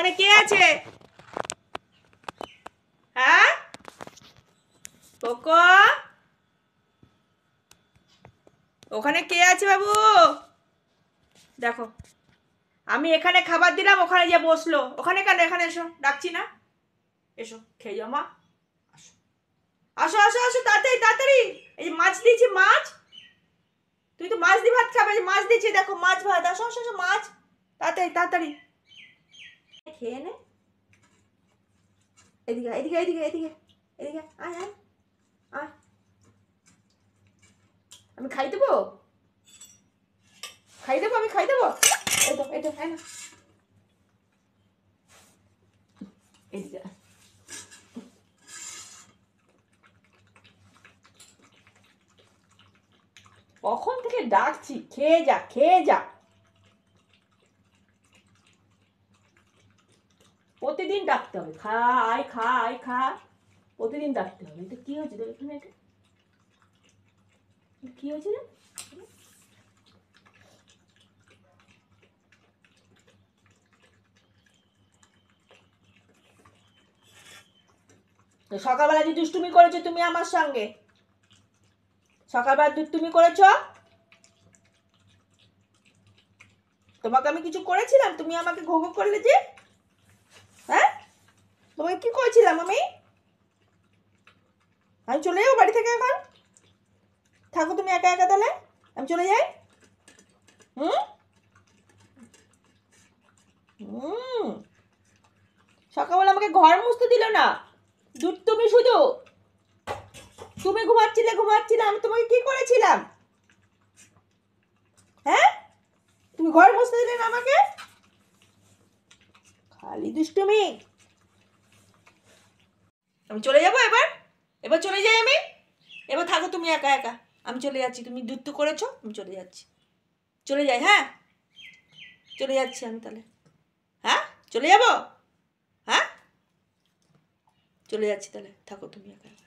ওখানে কে আছে হ্যাঁ কোকো ওখানে কে আছে বাবু দেখো আমি এখানে খাবার দিলাম ওখানে যে বসলো ওখানে কেন এখানে এসো ডাকছি না এসো খেয়ে যাও মা আসো আসো আসো আসো তাড়াতাড়ি তাড়াতাড়ি এই যে মাছ দিয়েছি মাছ তুই তো মাছ দিয়ে ভাত খাবে মাছ দিয়েছি দেখো মাছ ভাত আসো আসো আসো মাছ তাড়াতাড়ি তাড়াতাড়ি খেয়ে নে এদিকে এদিকে এদিকে এদিকে এদিকে আয় আয় আয় আমি খাই দেবো খাই দেবো আমি খাই দেবো এটা এটা খাই না এদিকে কখন থেকে ডাকছি খেয়ে যা খেয়ে যা প্রতিদিন ডাকতে হবে খা আয় খা আয় খা প্রতিদিন ডাকতে হবে এটা কী হয়েছিল এখানে এটা কী হয়েছিল সকালবেলা যে দুষ্টুমি করেছো তুমি আমার সঙ্গে সকালবেলা দুষ্টুমি করেছ তোমাকে আমি কিছু করেছিলাম তুমি আমাকে ঘোঘো করলে যে তোমাকে কি করেছিলাম আমি আমি চলে যাবো বাড়ি থেকে এখন থাকো তুমি একা একা তাহলে আমি চলে যাই হুম সকালবেলা আমাকে ঘর মুছতে দিল না দুধ তুমি শুধু তুমি ঘুমাচ্ছিলে ঘুমাচ্ছিলে আমি তোমাকে কি করেছিলাম হ্যাঁ তুমি ঘর মুছতে দিলে না আমাকে খালি দুষ্টুমি আমি চলে যাবো এবার এবার চলে যাই আমি এবার থাকো তুমি একা একা আমি চলে যাচ্ছি তুমি দুধ তো করেছো আমি চলে যাচ্ছি চলে যাই হ্যাঁ চলে যাচ্ছি আমি তাহলে হ্যাঁ চলে যাব হ্যাঁ চলে যাচ্ছি তাহলে থাকো তুমি একা